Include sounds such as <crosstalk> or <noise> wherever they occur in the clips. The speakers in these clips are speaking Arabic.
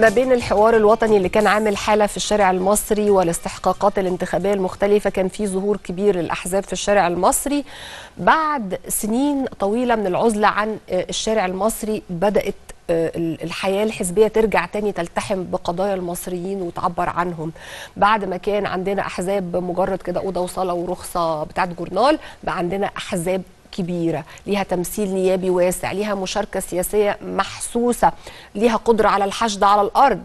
ما بين الحوار الوطني اللي كان عامل حاله في الشارع المصري والاستحقاقات الانتخابيه المختلفه كان في ظهور كبير للاحزاب في الشارع المصري بعد سنين طويله من العزله عن آه، الشارع المصري بدات آه، الحياة الحزبية ترجع تاني تلتحم بقضايا المصريين وتعبر عنهم بعد ما كان عندنا أحزاب مجرد كده أوضة وصالة ورخصة بتاعت جورنال بقى عندنا أحزاب كبيرة ليها تمثيل نيابي واسع ليها مشاركة سياسية محسوسة ليها قدرة على الحشد على الأرض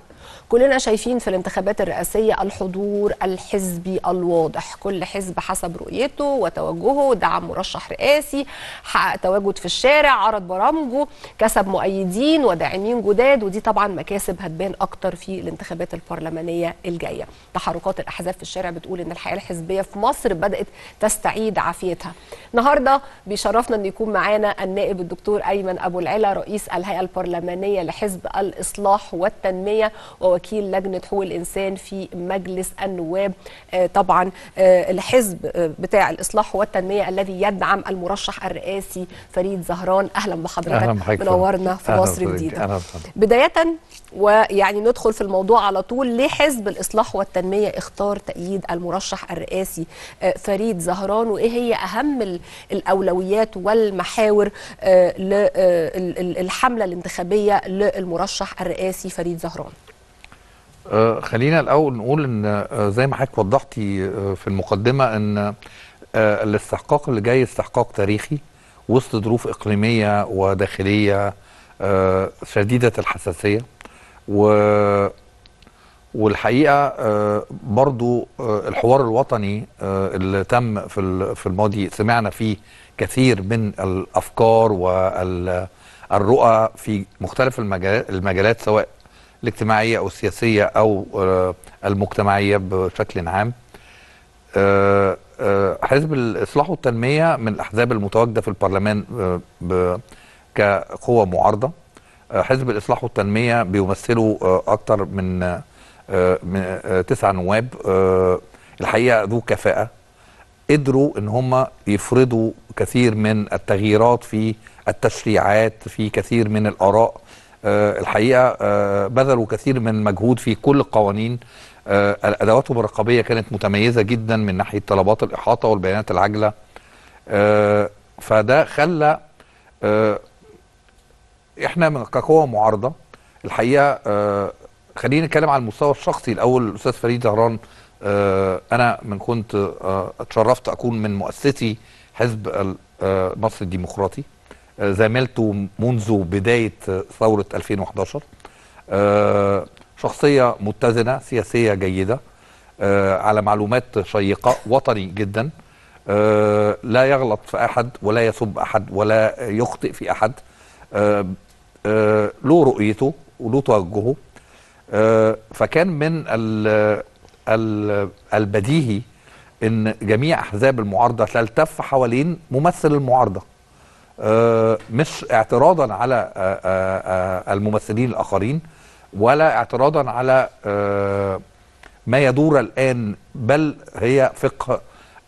كلنا شايفين في الانتخابات الرئاسيه الحضور الحزبي الواضح كل حزب حسب رؤيته وتوجهه دعم مرشح رئاسي حقق تواجد في الشارع عرض برامجه كسب مؤيدين وداعمين جداد ودي طبعا مكاسب هتبان اكتر في الانتخابات البرلمانيه الجايه تحركات الاحزاب في الشارع بتقول ان الحياه الحزبيه في مصر بدات تستعيد عافيتها النهارده بيشرفنا ان يكون معانا النائب الدكتور ايمن ابو العلا رئيس الهيئه البرلمانيه لحزب الاصلاح والتنميه و وكيل لجنه حقوق الانسان في مجلس النواب آه، طبعا آه، الحزب آه، بتاع الاصلاح والتنميه الذي يدعم المرشح الرئاسي فريد زهران اهلا بحضرتك منورنا في مصر الجديده بدايه ويعني ندخل في الموضوع على طول ليه حزب الاصلاح والتنميه اختار تأييد المرشح الرئاسي فريد زهران وايه هي اهم الاولويات والمحاور للحمله الانتخابيه للمرشح الرئاسي فريد زهران آه، خلينا الاول نقول ان آه، زي ما حضرتك وضحتي آه، في المقدمه ان الاستحقاق اللي جاي استحقاق تاريخي وسط ظروف اقليميه وداخليه شديده الحساسيه و والحقيقه برضو الحوار الوطني اللي تم في في الماضي سمعنا فيه كثير من الافكار والرؤى في مختلف المجالات سواء الاجتماعيه او السياسيه او آه، المجتمعيه بشكل عام آه، آه، حزب الاصلاح والتنميه من الاحزاب المتواجده في البرلمان كقوه معارضه حزب الاصلاح والتنميه بيمثله اكثر من تسع نواب الحقيقه ذو كفاءه قدروا ان هم يفرضوا كثير من التغييرات في التشريعات في كثير من الاراء آه، الحقيقه آه، بذلوا كثير من مجهود في كل القوانين آه، ادواتهم الرقابيه كانت متميزه جدا من ناحيه طلبات الاحاطه والبيانات العاجله فده خلى احنا كقوه معارضه الحقيقه خلينا نتكلم على المستوى الشخصي الاول الاستاذ فريد زهران انا من كنت اتشرفت اكون من مؤسسي حزب مصر الديمقراطي زميلته منذ بداية ثورة 2011 آه، شخصية متزنة سياسية جيدة آه، على معلومات شيقة وطني جدا آه، لا يغلط في أحد ولا يسب أحد ولا يخطئ في أحد له رؤيته وله توجهه فكان من البديهي ان جميع احزاب المعارضه تلتف حوالين ممثل المعارضه آه، مش اعتراضا على آه، آه، الممثلين الاخرين ولا اعتراضا على ما يدور الان بل هي فقه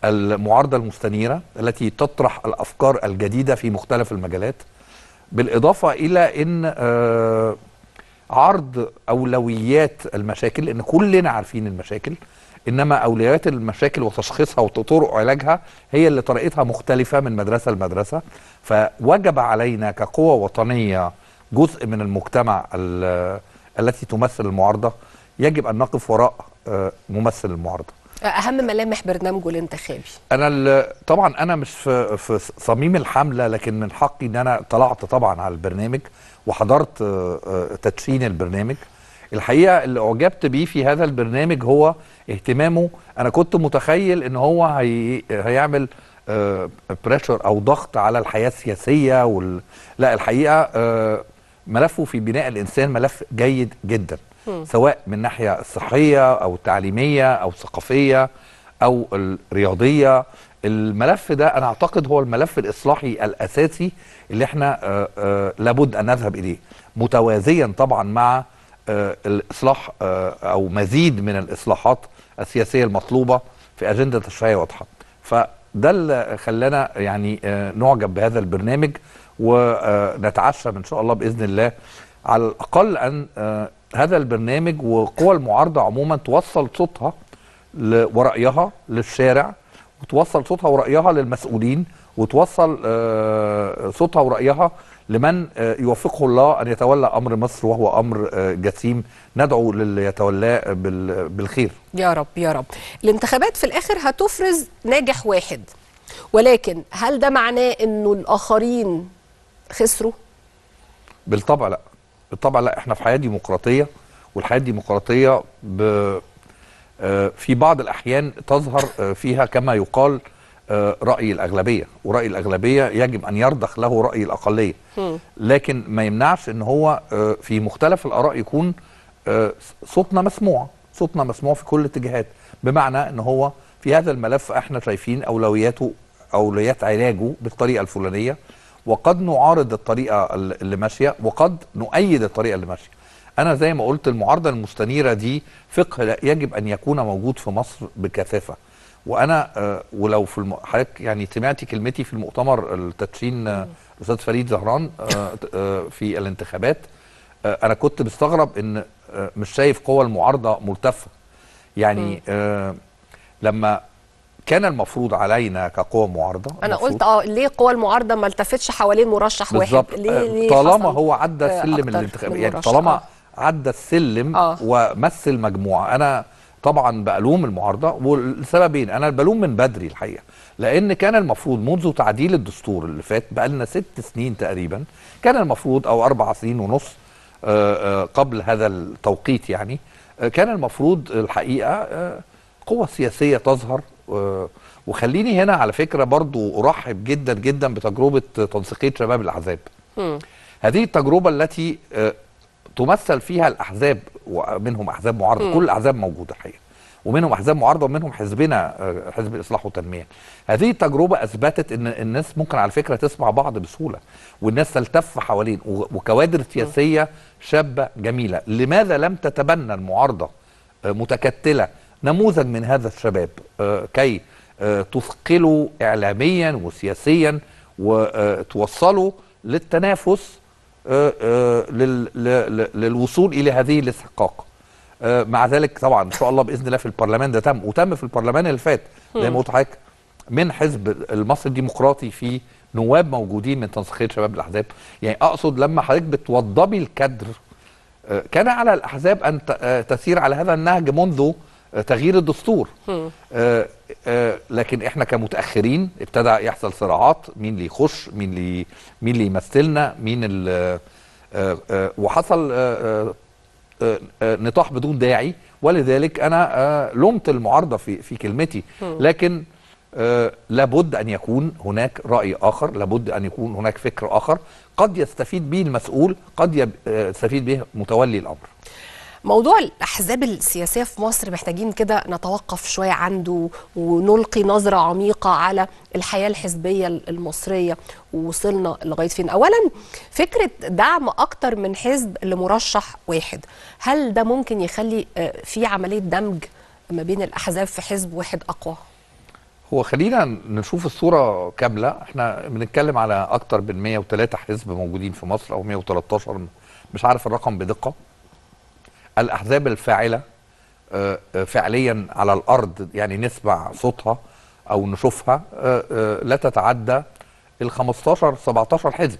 المعارضه المستنيره التي تطرح الافكار الجديده في مختلف المجالات بالاضافه الى ان عرض اولويات المشاكل لان كلنا عارفين المشاكل انما اولويات المشاكل وتشخيصها وطرق علاجها هي اللي طريقتها مختلفه من مدرسه لمدرسه فوجب علينا كقوه وطنيه جزء من المجتمع التي تمثل المعارضه يجب ان نقف وراء آه، ممثل المعارضه اهم ملامح برنامجه الانتخابي انا طبعا انا مش في, في صميم الحمله لكن من حقي ان انا طلعت طبعا على البرنامج وحضرت آه، آه، تدشين البرنامج الحقيقه اللي اعجبت بيه في هذا البرنامج هو اهتمامه انا كنت متخيل ان هو هي... هيعمل بريشر آه، او ضغط على الحياه السياسيه وال... لا الحقيقه آه، ملفه في بناء الانسان ملف جيد جدا سواء من الناحيه الصحيه او التعليميه او الثقافيه او الرياضيه الملف ده انا اعتقد هو الملف الاصلاحي الاساسي اللي احنا آه، لابد ان نذهب اليه متوازيا طبعا مع آه، الاصلاح آه، او مزيد من الاصلاحات السياسيه المطلوبه في اجنده تشريعيه واضحه فده اللي خلانا يعني آه، نعجب بهذا البرنامج ونتعشم ان شاء الله باذن الله على الاقل ان هذا البرنامج وقوى المعارضه عموما توصل صوتها ورايها للشارع وتوصل صوتها ورايها للمسؤولين وتوصل صوتها ورايها لمن آه، يوفقه الله ان يتولى امر مصر وهو امر آه، جسيم ندعو للي يتولاه بالخير يا رب يا رب الانتخابات في الاخر هتفرز ناجح واحد ولكن هل ده معناه انه الاخرين خسروا بالطبع لا بالطبع لا احنا في حياه ديمقراطيه والحياه الديمقراطيه آه، في بعض الاحيان تظهر فيها كما يقال آه، راي الاغلبيه وراي الاغلبيه يجب ان يرضخ له راي الاقليه لكن ما يمنعش ان هو آه، في مختلف الاراء يكون آه، صوتنا مسموع صوتنا مسموع في كل الاتجاهات بمعنى ان هو في هذا الملف احنا شايفين اولوياته اولويات علاجه بالطريقه الفلانيه وقد نعارض الطريقه اللي ماشيه وقد نؤيد الطريقه اللي ماشيه انا زي ما قلت المعارضه المستنيره دي فقه يجب ان يكون موجود في مصر بكثافه وانا آه، ولو في حضرتك يعني سمعتي كلمتي في المؤتمر التدشين الاستاذ آه، فريد زهران آه، في الانتخابات انا كنت مستغرب ان مش شايف قوى المعارضه ملتفه يعني لما كان المفروض علينا كقوى معارضه انا قلت اه ليه قوى المعارضه ما التفتش حوالين مرشح واحد ليه, ليه طالما هو عدى سلم الانتخابات يعني طالما عدى السلم آه. ومثل مجموعه انا طبعا بلوم المعارضه والسببين إيه؟ انا بلوم من بدري الحقيقه لان كان المفروض منذ تعديل الدستور اللي فات بقى لنا ست سنين تقريبا كان المفروض او اربع سنين ونص آه، آه، قبل هذا التوقيت يعني آه، كان المفروض الحقيقه قوة سياسية تظهر وخليني هنا على فكرة برضو أرحب جدا جدا بتجربة تنسيقية شباب الأحزاب هذه التجربة التي تمثل فيها الاحزاب ومنهم احزاب معارضه م. كل الاحزاب موجوده الحقيقه ومنهم احزاب معارضه ومنهم حزبنا آه، حزب الاصلاح والتنميه هذه التجربه اثبتت ان الناس ممكن على فكره تسمع بعض بسهوله والناس تلتف حوالين وكوادر سياسيه شابه جميله لماذا لم تتبنى المعارضه آه، متكتله نموذج من هذا الشباب آه، كي تثقله اعلاميا وسياسيا وتوصله للتنافس آه، آه، للوصول الى هذه الاستحقاق آه، مع ذلك طبعا ان شاء الله باذن الله في البرلمان ده تم وتم في البرلمان اللي فات زي ما قلت حضرتك من حزب المصري الديمقراطي في نواب موجودين من تنسيقيه شباب الاحزاب يعني اقصد لما حضرتك بتوضبي الكدر كان على الاحزاب ان تسير على هذا النهج منذ تغيير الدستور آآ آآ آه، آه، لكن احنا كمتاخرين ابتدى يحصل صراعات مين اللي يخش مين اللي مين اللي يمثلنا مين آآ آآ آه، وحصل نطاح بدون داعي ولذلك انا لومت المعارضه في في كلمتي لكن لابد ان يكون هناك راي اخر لابد ان يكون هناك فكر اخر قد يستفيد به المسؤول قد يستفيد به متولي الامر موضوع الأحزاب السياسية في مصر محتاجين كده نتوقف شوية عنده ونلقي نظرة عميقة على الحياة الحزبية المصرية ووصلنا لغاية فين أولا فكرة دعم أكتر من حزب لمرشح واحد هل ده ممكن يخلي آه، في عملية دمج ما بين الأحزاب في حزب واحد أقوى؟ هو خلينا نشوف الصورة كاملة احنا بنتكلم على أكتر من 103 حزب موجودين في مصر أو 113 مش عارف الرقم بدقة الاحزاب الفاعله آه، آه، فعليا على الارض يعني نسمع صوتها او نشوفها آه، لا تتعدى ال 15 17 حزب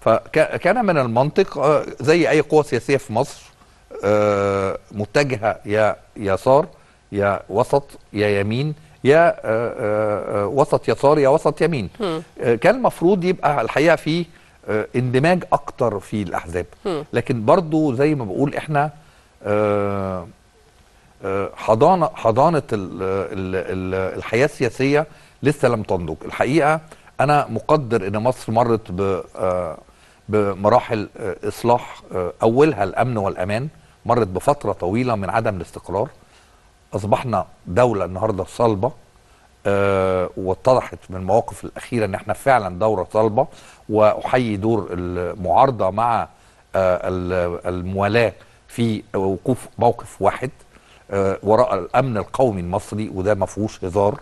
فكان من المنطق زي اي قوه سياسيه في مصر متجهه يا يسار يا وسط يا يمين يا وسط يسار يا وسط يمين كان المفروض يبقى الحقيقه في اندماج اكتر في الاحزاب لكن برضو زي ما بقول احنا آه، آه، حضانه حضانه الحياه السياسيه لسه لم تنضج الحقيقه انا مقدر ان مصر مرت ب آه، بمراحل اصلاح اولها الامن والامان مرت بفتره طويله من عدم الاستقرار اصبحنا دوله النهارده صلبه واتضحت من المواقف الاخيره ان احنا فعلا دوره صلبه واحيي دور المعارضه مع الموالاه في وقوف موقف واحد آه، وراء الامن القومي المصري وده ما فيهوش هزار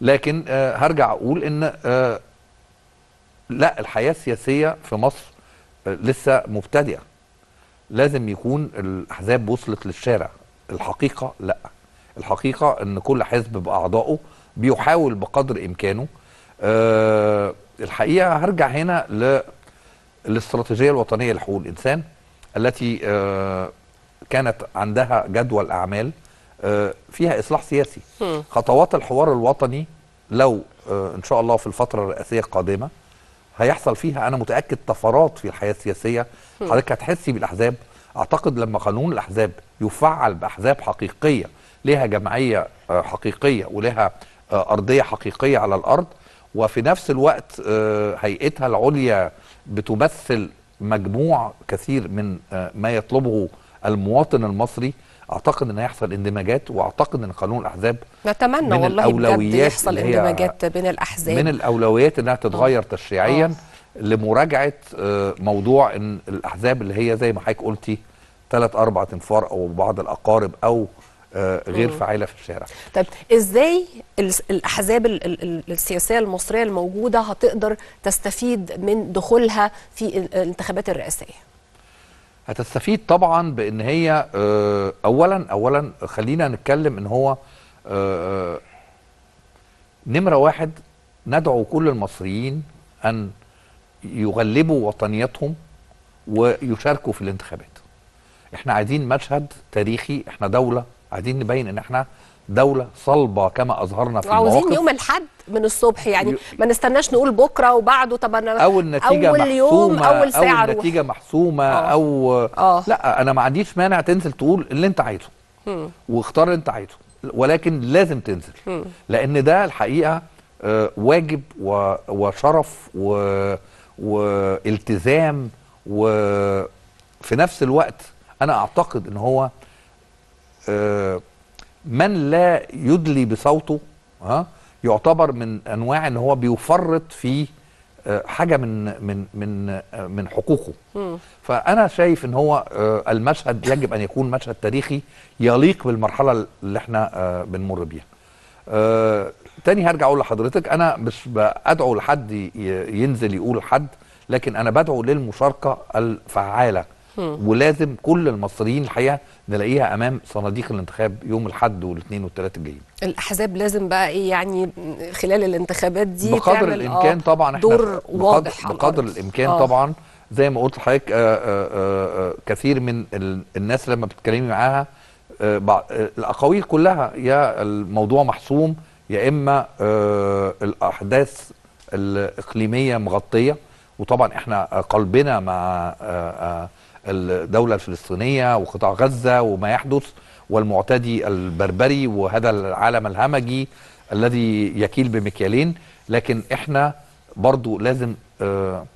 لكن آه، هرجع اقول ان آه، لا الحياه السياسيه في مصر لسه مبتدئه لازم يكون الاحزاب وصلت للشارع الحقيقه لا الحقيقه ان كل حزب باعضائه بيحاول بقدر امكانه الحقيقه هرجع هنا للاستراتيجيه الوطنيه لحقوق الانسان التي آه، كانت عندها جدول أعمال آه، فيها إصلاح سياسي خطوات الحوار الوطني لو آه، إن شاء الله في الفترة الرئاسية القادمة هيحصل فيها أنا متأكد طفرات في الحياة السياسية حضرتك هتحسي بالأحزاب أعتقد لما قانون الأحزاب يفعل بأحزاب حقيقية لها جمعية حقيقية ولها أرضية حقيقية على الأرض وفي نفس الوقت هيئتها العليا بتمثل مجموع كثير من آه، ما يطلبه المواطن المصري اعتقد ان هيحصل اندماجات واعتقد ان قانون الاحزاب نتمنى من والله الاولويات يحصل اندماجات بين الاحزاب من الاولويات انها تتغير آه. تشريعيا آه. لمراجعه موضوع ان الاحزاب اللي هي زي ما حضرتك قلتي ثلاث اربع انفار او بعض الاقارب او آه، غير فعاله في الشارع. طيب ازاي الاحزاب السياسيه المصريه الموجوده هتقدر تستفيد من دخولها في الانتخابات الرئاسيه؟ هتستفيد طبعا بان هي آه، اولا اولا خلينا نتكلم ان هو آه، نمره واحد ندعو كل المصريين ان يغلبوا وطنيتهم ويشاركوا في الانتخابات. احنا عايزين مشهد تاريخي احنا دوله عايزين نبين ان احنا دولة صلبة كما أظهرنا في المواقف وعاوزين يوم الحد من الصبح يعني ما نستناش نقول بكرة وبعده طب أنا أول نتيجة أول محسومة يوم أول ساعة أول نتيجة محسومة أوه. أو أوه. لا أنا ما عنديش مانع تنزل تقول اللي أنت عايزه واختار اللي أنت عايزه ولكن لازم تنزل م. لأن ده الحقيقة آه، واجب وشرف و... والتزام وفي نفس الوقت أنا أعتقد أن هو آه، من لا يدلي بصوته ها يعتبر من انواع ان هو بيفرط في آه، حاجه من من من آه، من حقوقه م. فانا شايف ان هو المشهد يجب ان يكون مشهد تاريخي يليق بالمرحله اللي احنا بنمر بيها تاني هرجع اقول لحضرتك انا مش بدعو لحد ينزل يقول حد لكن انا بدعو للمشاركه الفعاله ولازم كل المصريين الحقيقه نلاقيها امام صناديق الانتخاب يوم الاحد والاثنين والثلاث الجايين. الاحزاب لازم بقى ايه يعني خلال الانتخابات دي بقدر الامكان آه طبعا احنا دور واضح بقدر, بقدر الامكان آه. طبعا زي ما قلت لحضرتك آه، آه، آه، كثير من الناس لما بتتكلمي معاها الاقاويل كلها يا الموضوع محسوم يا اما الاحداث الاقليميه مغطيه وطبعا احنا قلبنا مع آه، آه، الدوله الفلسطينيه وقطاع غزه وما يحدث والمعتدي البربري وهذا العالم الهمجي الذي يكيل بمكيالين لكن احنا برضو لازم آه،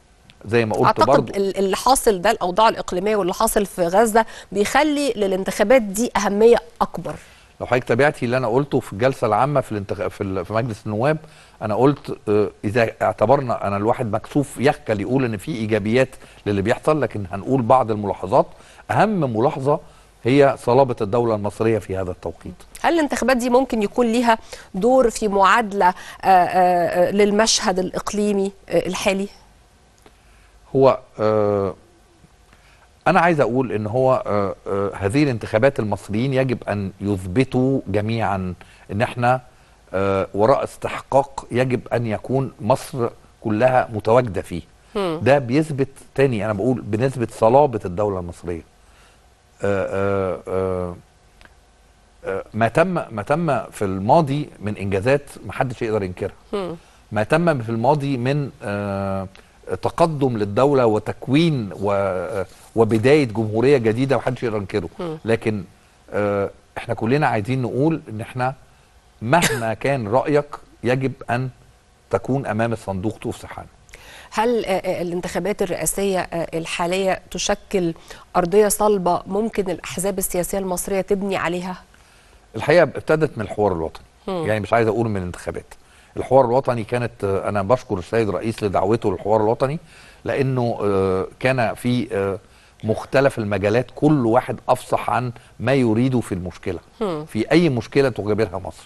زي ما قلت اعتقد برضو اللي حاصل ده الاوضاع الاقليميه واللي حاصل في غزه بيخلي للانتخابات دي اهميه اكبر لو حضرتك تابعتي اللي انا قلته في الجلسه العامه في الانتخ... في, في مجلس النواب انا قلت آه، اذا اعتبرنا انا الواحد مكسوف يخجل يقول ان في ايجابيات للي بيحصل لكن هنقول بعض الملاحظات اهم ملاحظه هي صلابة الدولة المصرية في هذا التوقيت هل الانتخابات دي ممكن يكون ليها دور في معادلة آه، آه، للمشهد الإقليمي الحالي؟ هو انا عايز اقول ان هو آه، آه، هذه الانتخابات المصريين يجب ان يثبتوا جميعا ان احنا آه، وراء استحقاق يجب ان يكون مصر كلها متواجده فيه ده بيثبت تاني انا بقول بنسبه صلابه الدوله المصريه آآ آآ ما تم ما تم في الماضي من انجازات ما حدش يقدر ينكرها ما تم في الماضي من آآ تقدم للدوله وتكوين و وبدايه جمهوريه جديده محدش يقدر ينكره لكن آه، احنا كلنا عايزين نقول ان احنا مهما <coughs> كان رايك يجب ان تكون امام الصندوق طوف سحانه هل آه، آه، الانتخابات الرئاسية الحالية تشكل أرضية صلبة ممكن الأحزاب السياسية المصرية تبني عليها؟ الحقيقة ابتدت من الحوار الوطني يعني مش عايز أقول من الانتخابات الحوار الوطني كانت آه، انا بشكر السيد الرئيس لدعوته للحوار الوطني لانه آه، كان في آه، مختلف المجالات كل واحد افصح عن ما يريده في المشكله في اي مشكله تجابرها مصر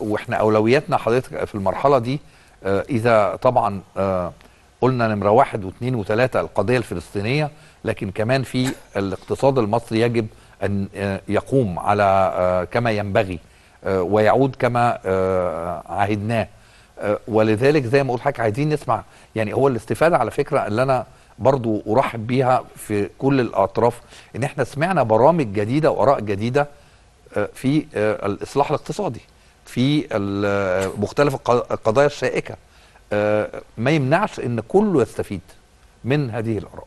واحنا اولوياتنا حضرتك في المرحله دي اذا طبعا قلنا نمره واحد واثنين وثلاثه القضيه الفلسطينيه لكن كمان في الاقتصاد المصري يجب ان يقوم على كما ينبغي آه، ويعود كما آه، عهدناه آه، ولذلك زي ما قلت حضرتك عايزين نسمع يعني هو الاستفاده على فكره اللي انا برضو ارحب بيها في كل الاطراف ان احنا سمعنا برامج جديده واراء جديده في الاصلاح الاقتصادي في مختلف القضايا الشائكه ما يمنعش ان كله يستفيد من هذه الاراء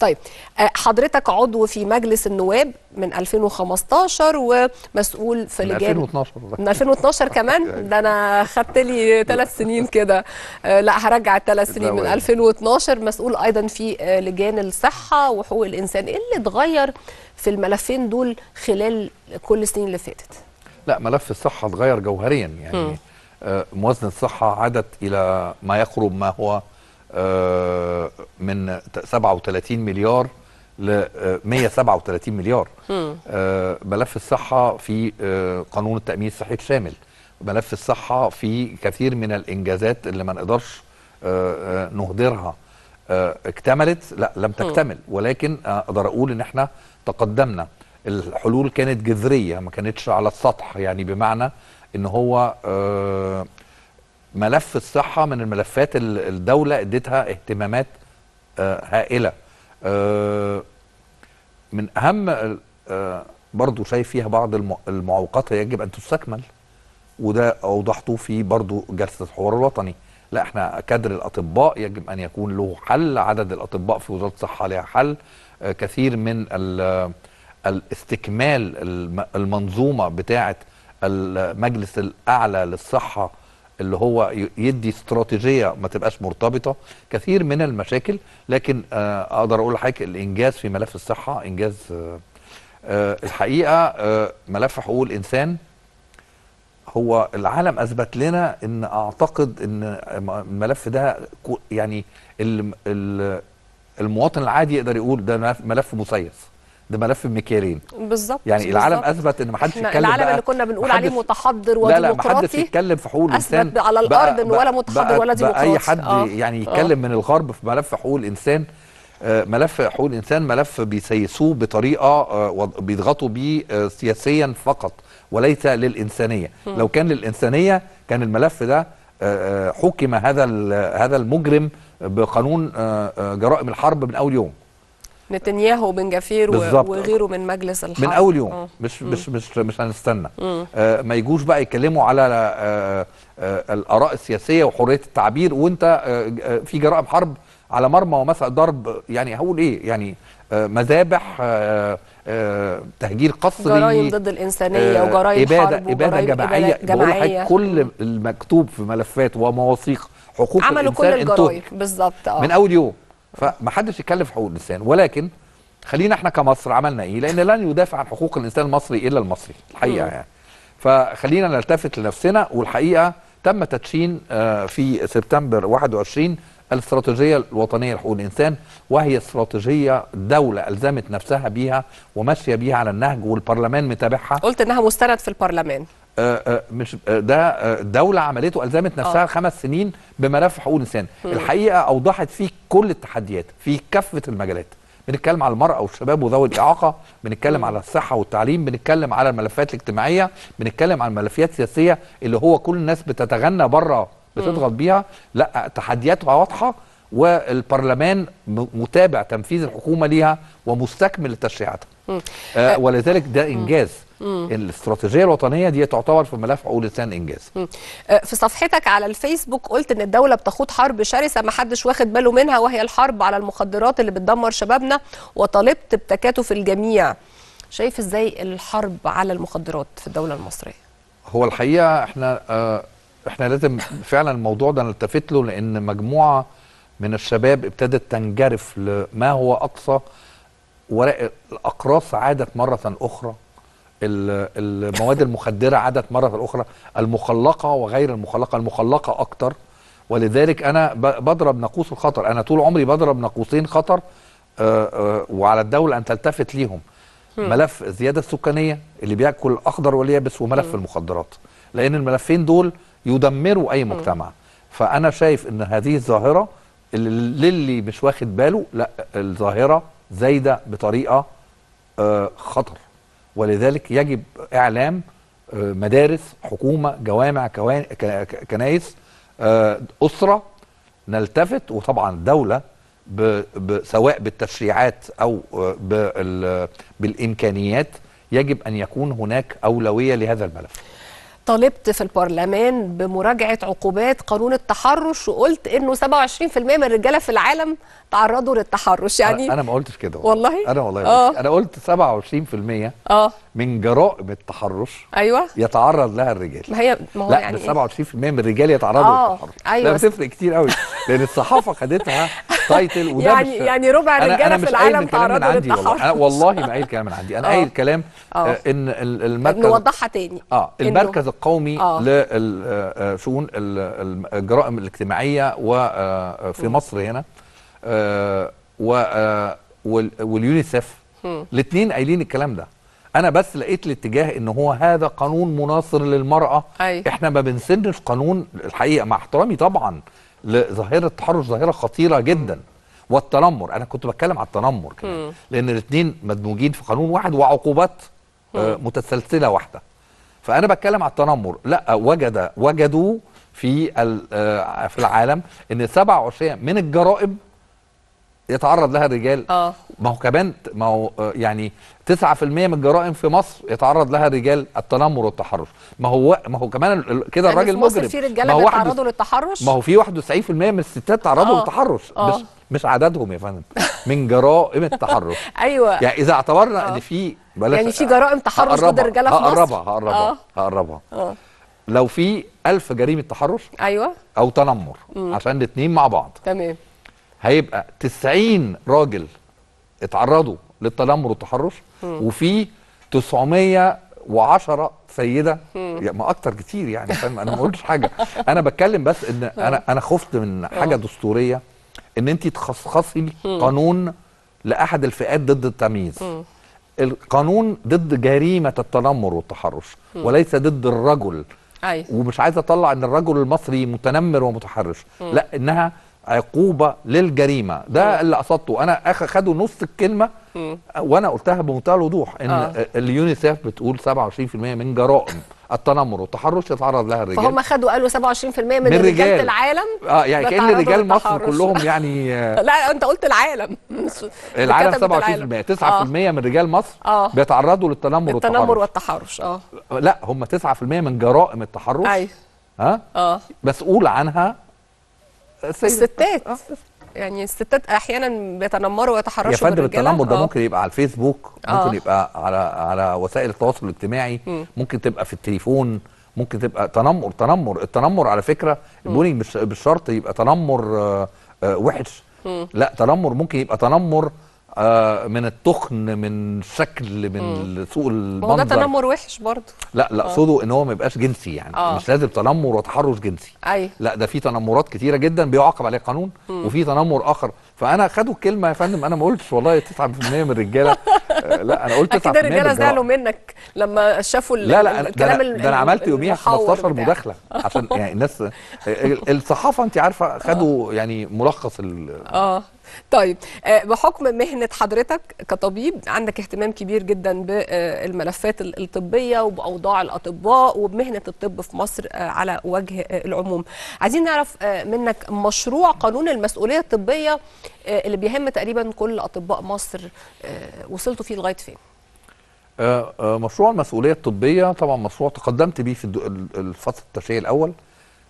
طيب آه، حضرتك عضو في مجلس النواب من 2015 ومسؤول في لجان من 2012 من 2012 كمان <laughs> ده انا خدت لي ثلاث سنين كده آه، لا هرجع الثلاث سنين من 2012 مسؤول ايضا في آه، لجان الصحه وحقوق الانسان ايه اللي اتغير في الملفين دول خلال كل السنين اللي فاتت لا ملف الصحه اتغير جوهريا يعني م. موازنه الصحه عادت الى ما يقرب ما هو آه، من 37 مليار ل 137 آه، مليار آه، ملف الصحة في قانون التأمين الصحي الشامل ملف الصحة في كثير من الإنجازات اللي ما نقدرش نهدرها اكتملت لا لم تكتمل ولكن اقدر اقول ان احنا تقدمنا الحلول كانت جذريه ما كانتش على السطح يعني بمعنى ان هو ملف الصحه من الملفات اللي الدوله اديتها اهتمامات آه، هائله آه، من اهم آه، برضو شايف فيها بعض المعوقات يجب ان تستكمل وده اوضحته في برضو جلسه الحوار الوطني لا احنا كادر الاطباء يجب ان يكون له حل عدد الاطباء في وزاره الصحه لها حل كثير من الاستكمال المنظومه بتاعه المجلس الاعلى للصحه اللي هو يدي استراتيجيه ما تبقاش مرتبطه كثير من المشاكل لكن آه، اقدر اقول لحضرتك الانجاز في ملف الصحه انجاز آه، آه، الحقيقه ملف حقوق الانسان هو العالم اثبت لنا ان اعتقد ان الملف ده يعني المواطن العادي يقدر يقول ده ملف مسيس ده ملف مكيالين بالظبط يعني بالزبط. العالم اثبت ان ما حدش يتكلم العالم اللي كنا بنقول عليه متحضر وديمقراطي لا لا ما حدش يتكلم في حقوق الانسان اثبت على الارض انه ولا متحضر ولا ديمقراطي اي حد آه. يعني آه. يتكلم آه. من الغرب في ملف حقوق الانسان آه، ملف حقوق الانسان ملف بيسيسوه بطريقه آه، بيضغطوا بيه سياسيا فقط وليس للانسانيه م. لو كان للانسانيه كان الملف ده حكم هذا هذا المجرم بقانون جرائم الحرب من اول يوم نتنياهو وبن جفير وغيره من مجلس الحرب من اول يوم أوه. مش مش مش مش هنستنى آه ما يجوش بقى يتكلموا على آه آه الاراء السياسيه وحريه التعبير وانت آه, آه، في جرائم حرب على مرمى ومسأ ضرب يعني هقول ايه يعني آه مذابح آه آه تهجير قصري جرائم ضد الانسانيه آه، وجرائم إبادة حرب اباده جماعيه جماعيه كل المكتوب في ملفات ومواثيق حقوق عملوا الانسان كل الجرايم بالظبط آه. من اول يوم فمحدش يتكلم في حقوق الانسان ولكن خلينا احنا كمصر عملنا ايه لان لن يدافع عن حقوق الانسان المصري الا المصري الحقيقه يعني فخلينا نلتفت لنفسنا والحقيقه تم تدشين آه، في سبتمبر 21 الاستراتيجيه الوطنيه لحقوق الانسان وهي استراتيجيه دوله الزمت نفسها بيها وماشيه بيها على النهج والبرلمان متابعها قلت انها مستند في البرلمان آه، آه، مش آه، ده دوله عملته الزمت نفسها آه. خمس سنين بملف حقوق الانسان الحقيقه اوضحت فيه كل التحديات في كافه المجالات بنتكلم على المرأة والشباب وذوي الإعاقة بنتكلم على الصحة والتعليم بنتكلم على الملفات الاجتماعية بنتكلم على الملفيات السياسية اللي هو كل الناس بتتغنى بره بتضغط بيها لا تحدياتها واضحة والبرلمان متابع تنفيذ الحكومة ليها ومستكمل لتشريعاتها آه ولذلك ده إنجاز مم. الاستراتيجيه الوطنيه دي تعتبر في ملف عقود الانسان انجاز مم. آه، في صفحتك على الفيسبوك قلت ان الدوله بتخوض حرب شرسه ما حدش واخد باله منها وهي الحرب على المخدرات اللي بتدمر شبابنا وطالبت بتكاتف الجميع شايف ازاي الحرب على المخدرات في الدوله المصريه هو الحقيقه احنا اه احنا لازم فعلا الموضوع ده نلتفت له لان مجموعه من الشباب ابتدت تنجرف لما هو اقصى وراء الاقراص عادت مره اخرى المواد المخدره عادت مره اخرى المخلقه وغير المخلقه المخلقه اكتر ولذلك انا بضرب ناقوس الخطر انا طول عمري بضرب ناقوسين خطر آه، آه، وعلى الدوله ان تلتفت ليهم ملف الزياده السكانيه اللي بياكل اخضر واليابس وملف المخدرات لان الملفين دول يدمروا اي مجتمع فانا شايف ان هذه الظاهره للي مش واخد باله لا الظاهره زايده بطريقه آه، خطر ولذلك يجب اعلام آه، مدارس حكومه جوامع كنايس آه، اسره نلتفت وطبعا الدوله سواء بالتشريعات او آه، بالامكانيات يجب ان يكون هناك اولويه لهذا الملف طالبت في البرلمان بمراجعه عقوبات قانون التحرش وقلت انه 27% من الرجاله في العالم تعرضوا للتحرش يعني انا ما قلتش كده والله, والله انا والله آه. انا قلت 27% اه من جرائم التحرش ايوه يتعرض لها الرجال ما هي ما هو لا يعني 27% إيه؟ من الرجال يتعرضوا آه. للتحرش ايوه ده بتفرق كتير قوي لان الصحافه خدتها تايتل وده يعني مش يعني ربع الرجاله في العالم تعرضوا للتحرش والله, والله ما قايل كلام من عندي انا آه. قايل كلام آه. ان المركز نوضحها تاني اه المركز القومي آه. لشؤون الجرائم الاجتماعيه وفي آه، مصر هنا آه، آه، واليونيسف الاثنين قايلين الكلام ده انا بس لقيت الاتجاه ان هو هذا قانون مناصر للمراه أي. احنا ما بنسنش قانون الحقيقه مع احترامي طبعا لظاهره التحرش ظاهره خطيره جدا م. والتنمر انا كنت بتكلم على التنمر كمان لان الاثنين مدموجين في قانون واحد وعقوبات متسلسله واحده فانا بتكلم على التنمر لا وجد وجدوا في آه، في العالم ان 27 من الجرائم يتعرض لها الرجال اه ما هو كمان ما هو آه، يعني 9% من الجرائم في مصر يتعرض لها الرجال التنمر والتحرش ما هو ما هو كمان كده الراجل مجرم ما في رجاله بيتعرضوا للتحرش ما هو في 91% من الستات تعرضوا آه. للتحرش مش مش عددهم يا فندم من جرائم التحرش <laughs> ايوه يعني اذا اعتبرنا أوه. ان في يعني في جرائم تحرش ضد الرجاله في مصر هقربها هقربها آه. هقربها آه. لو في 1000 جريمه تحرش ايوه او تنمر مم. عشان الاثنين مع بعض تمام هيبقى 90 راجل اتعرضوا للتنمر والتحرش وفي 910 سيده يعني ما اكتر كتير يعني فاهم انا ما قلتش حاجه انا بتكلم بس ان آه. انا انا خفت من آه. حاجه دستوريه ان انت تخصخصي قانون لاحد الفئات ضد التمييز القانون ضد جريمه التنمر والتحرش وليس ضد الرجل أي. ومش عايز اطلع ان الرجل المصري متنمر ومتحرش م. لا انها عقوبه للجريمه ده م. اللي قصدته انا اخ خدوا نص الكلمه م. وانا قلتها بمنتهى الوضوح ان آه. اليونيسيف بتقول 27% من جرائم التنمر والتحرش يتعرض لها الرجال فهم خدوا قالوا 27% من, من رجال العالم اه يعني كان رجال مصر كلهم يعني <laughs> لا انت قلت العالم <laughs> العالم 27% 9% آه. من رجال مصر آه. بيتعرضوا للتنمر والتحرش التنمر والتحرش اه لا هم 9% من جرائم التحرش ايوه ها اه مسؤول عنها الستات آه. يعني الستات احيانا بيتنمروا ويتحرشوا يا فندم التنمر ده آه. ممكن يبقى على الفيسبوك ممكن آه. يبقى على على وسائل التواصل الاجتماعي ممكن تبقى في التليفون ممكن تبقى تنمر تنمر التنمر على فكره البولينج مش بالشرط يبقى تنمر آه، وحش لا تنمر ممكن يبقى تنمر آه، من التخن من شكل من سوء المنظر ده تنمر وحش برضه لا لا اقصده ان هو ما يبقاش جنسي يعني آه. مش لازم تنمر وتحرش جنسي أي. أيوه. لا ده في تنمرات كتيره جدا بيعاقب عليه قانون مم. وفي تنمر اخر فانا خدوا الكلمه يا فندم انا ما قلتش والله 9% من الرجاله آه، لا انا قلت 9% <laughs> اكيد الرجاله زعلوا منك لما شافوا لا لا الكلام ده, ده انا عملت يوميها 15 مداخله عشان يعني الناس <laughs> الصحافه انت عارفه خدوا آه. يعني ملخص اه طيب آه، بحكم مهنه حضرتك كطبيب عندك اهتمام كبير جدا بالملفات الطبيه وباوضاع الاطباء وبمهنه الطب في مصر آه، على وجه آه، العموم عايزين نعرف منك مشروع قانون المسؤوليه الطبيه اللي بيهم تقريبا كل اطباء مصر وصلتوا فيه لغايه فين مشروع المسؤوليه الطبيه طبعا مشروع تقدمت بيه في الفتره التشريعي الاول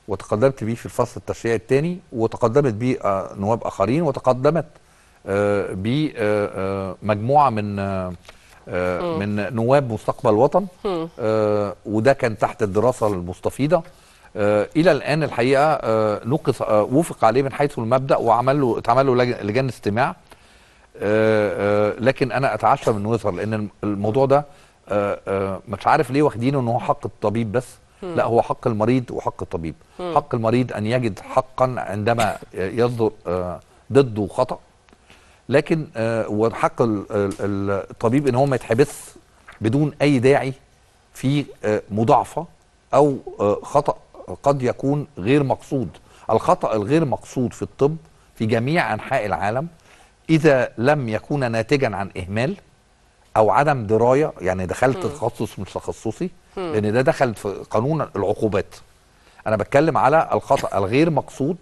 وتقدمت بيه في الفصل التشريعي الثاني وتقدمت بيه آه، نواب اخرين وتقدمت آه، بيه آه، مجموعه من من نواب مستقبل الوطن وده كان تحت الدراسه المستفيضه الى الان الحقيقه نقص وفق عليه من حيث المبدا وعمل له اتعمل له لجان استماع لكن انا اتعشى من وزر لان الموضوع ده مش عارف ليه واخدينه ان هو حق الطبيب بس لا هو حق المريض وحق الطبيب م. حق المريض أن يجد حقا عندما يصدر آه، ضده خطأ لكن آه، وحق الطبيب ان هو ما يتحبس بدون اي داعي في آه، مضاعفه او خطا قد يكون غير مقصود الخطا الغير مقصود في الطب في جميع انحاء العالم اذا لم يكون ناتجا عن اهمال او عدم درايه يعني دخلت تخصص مش تخصصي لان ده دخل في قانون العقوبات انا بتكلم على الخطا الغير مقصود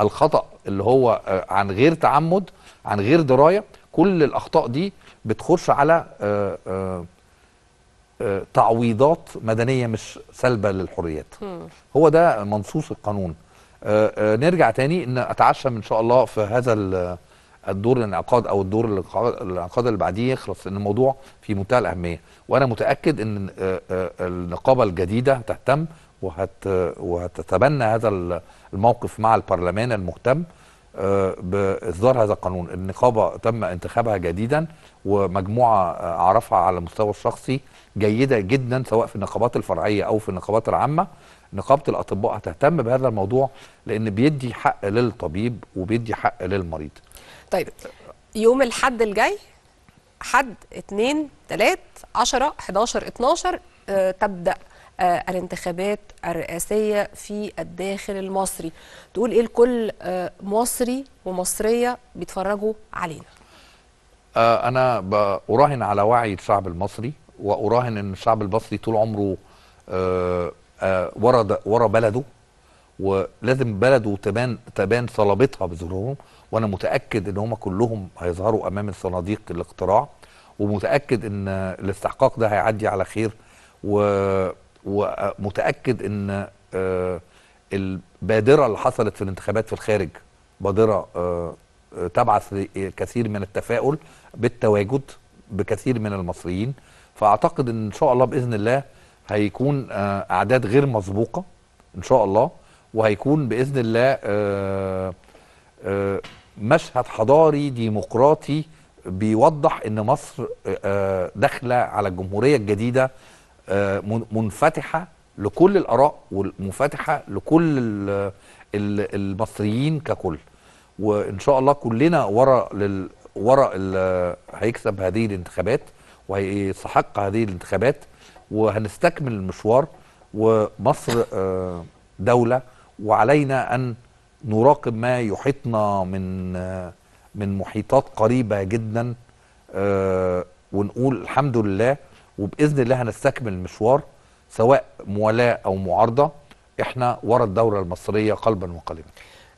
الخطا اللي هو آه، عن غير تعمد عن غير درايه كل الاخطاء دي بتخش على آه، آه، تعويضات مدنيه مش سلبه للحريات هو ده منصوص القانون نرجع تاني ان اتعشى ان شاء الله في هذا الدور الانعقاد او الدور الانعقاد اللي بعديه يخلص ان الموضوع في منتهى الاهميه وانا متاكد ان النقابه الجديده تهتم وهت وهتتبنى هذا الموقف مع البرلمان المهتم باصدار هذا القانون النقابه تم انتخابها جديدا ومجموعه اعرفها على المستوى الشخصي جيده جدا سواء في النقابات الفرعيه او في النقابات العامه نقابه الاطباء هتهتم بهذا الموضوع لان بيدي حق للطبيب وبيدي حق للمريض طيب يوم الحد الجاي حد 2 3 10 11 12 تبدا آه، الانتخابات الرئاسيه في الداخل المصري تقول ايه لكل آه، مصري ومصريه بيتفرجوا علينا آه، انا اراهن على وعي الشعب المصري واراهن ان الشعب المصري طول عمره ورا ورا بلده ولازم بلده تبان تبان صلابتها بظهورهم وانا متاكد ان هم كلهم هيظهروا امام الصناديق الاقتراع ومتاكد ان الاستحقاق ده هيعدي على خير و... ومتاكد ان آه، البادره اللي حصلت في الانتخابات في الخارج بادره آه، آه، تبعث الكثير من التفاؤل بالتواجد بكثير من المصريين فاعتقد ان ان شاء الله باذن الله هيكون اعداد غير مسبوقه ان شاء الله وهيكون باذن الله آه، مشهد حضاري ديمقراطي بيوضح ان مصر آه، آه، داخله على الجمهوريه الجديده منفتحه لكل الاراء ومنفتحه لكل المصريين ككل وان شاء الله كلنا ورا لل ورا هيكسب هذه الانتخابات وهيستحق هذه الانتخابات وهنستكمل المشوار ومصر دوله وعلينا ان نراقب ما يحيطنا من من محيطات قريبه جدا آه، ونقول الحمد لله وباذن الله هنستكمل المشوار سواء موالاه او معارضه احنا ورا الدوله المصريه قلبا وقالبا.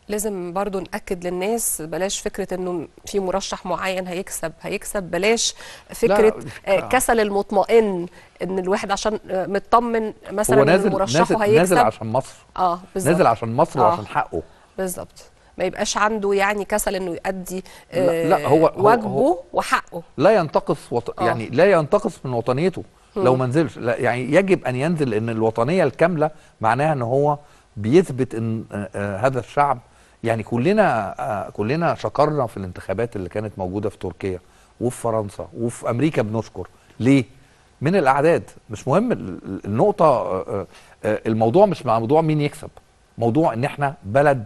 لازم برضو نأكد للناس بلاش فكرة أنه في مرشح معين هيكسب هيكسب بلاش فكرة لا. آه، كسل المطمئن أن الواحد عشان آه، مطمن مثلا هو نازل مرشحه نازل هيكسب نازل عشان مصر آه بالزبط. نازل عشان مصر آه. وعشان حقه بالظبط ما يبقاش عنده يعني كسل انه يؤدي لا, آه، لا هو واجبه هو وحقه لا ينتقص وط... آه. يعني لا ينتقص من وطنيته لو ما نزلش لا يعني يجب ان ينزل ان الوطنيه الكامله معناها ان هو بيثبت ان آه، هذا الشعب يعني كلنا كلنا شكرنا في الانتخابات اللي كانت موجوده في تركيا وفي فرنسا وفي امريكا بنشكر ليه من الاعداد مش مهم النقطه الموضوع مش موضوع مين يكسب موضوع ان احنا بلد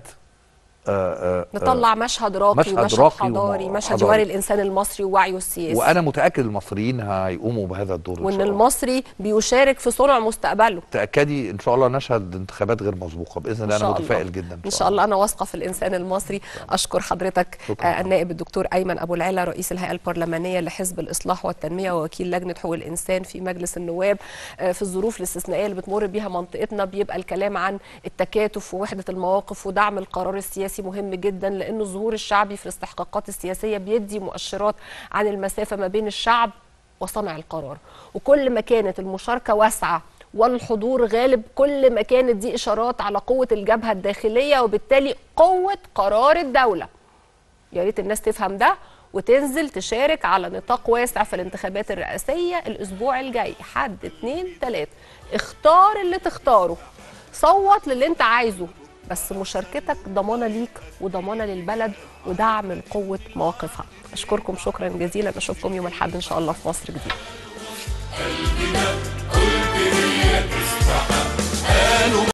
آه، آه، نطلع آه، مشهد راقي مشهد, مشهد راقي حضاري مشهد جوار الانسان المصري ووعيه السياسي وانا متاكد المصريين هيقوموا بهذا الدور وان المصري بيشارك في صنع مستقبله تاكدي ان شاء الله نشهد انتخابات غير مسبوقه باذن الله انا متفائل جدا ان شاء الله انا واثقه في الانسان المصري اشكر حضرتك آه النائب الدكتور ايمن ابو العلا رئيس الهيئه البرلمانيه لحزب الاصلاح والتنميه ووكيل لجنه حقوق الانسان في مجلس النواب آه في الظروف الاستثنائيه اللي بتمر بيها منطقتنا بيبقى الكلام عن التكاتف ووحده المواقف ودعم القرار السياسي السياسي مهم جدا لأن الظهور الشعبي في الاستحقاقات السياسية بيدي مؤشرات عن المسافة ما بين الشعب وصانع القرار وكل ما كانت المشاركة واسعة والحضور غالب كل ما كانت دي إشارات على قوة الجبهة الداخلية وبالتالي قوة قرار الدولة يا ريت الناس تفهم ده وتنزل تشارك على نطاق واسع في الانتخابات الرئاسية الأسبوع الجاي حد اتنين تلاتة اختار اللي تختاره صوت للي انت عايزه بس مشاركتك ضمانه ليك وضمانه للبلد ودعم لقوه مواقفها اشكركم شكرا جزيلا اشوفكم يوم الاحد ان شاء الله في مصر جديد